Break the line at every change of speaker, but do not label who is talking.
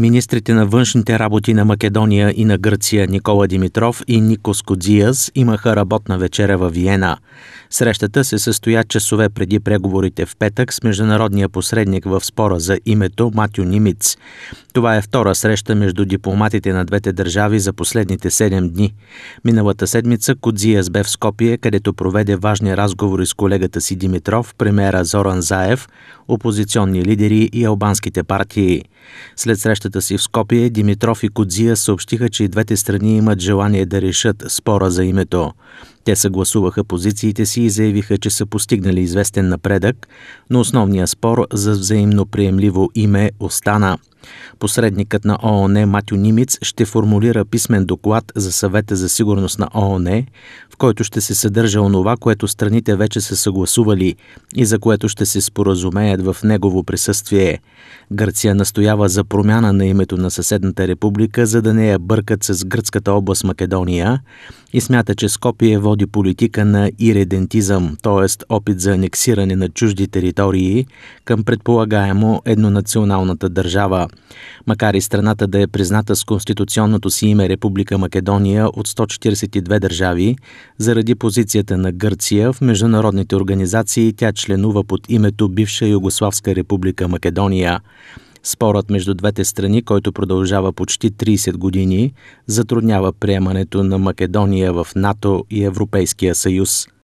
Министрите на външните работи на Македония и на Гърция Никола Димитров и Никос Кодзиас имаха работна вечеря в Виена. Срещата се състоя часове преди преговорите в петък с международния посредник в спора за името Матю Нимиц. Това е втора среща между дипломатите на двете държави за последните 7 дни. Миналата седмица Кодзиас бе в Скопие, където проведе важни разговори с колегата си Димитров, премиера Зоран Заев, опозиционни лидери и албанските партии. След срещата си в Скопие, Димитров и Кодзия съобщиха, че и двете страни имат желание да решат спора за името. Те съгласуваха позициите си и заявиха, че са постигнали известен напредък, но основният спор за взаимно приемливо име остана. Посредникът на ООН Матю Нимиц ще формулира писмен доклад за съвета за сигурност на ООН, в който ще се съдържа онова, което страните вече са съгласували и за което ще се споразумеят в негово присъствие. Гърция настоява за промяна на името на съседната република, за да не я бъркат с гръцката област Македония и смята, че Скопие води води политика на иредентизъм, т.е. опит за анексиране на чужди територии към предполагаемо еднонационалната държава. Макар и страната да е призната с конституционното си име Република Македония от 142 държави, заради позицията на Гърция в международните организации тя членува под името бивша Югославска република Македония. Спорът между двете страни, който продължава почти 30 години, затруднява приемането на Македония в НАТО и Европейския съюз –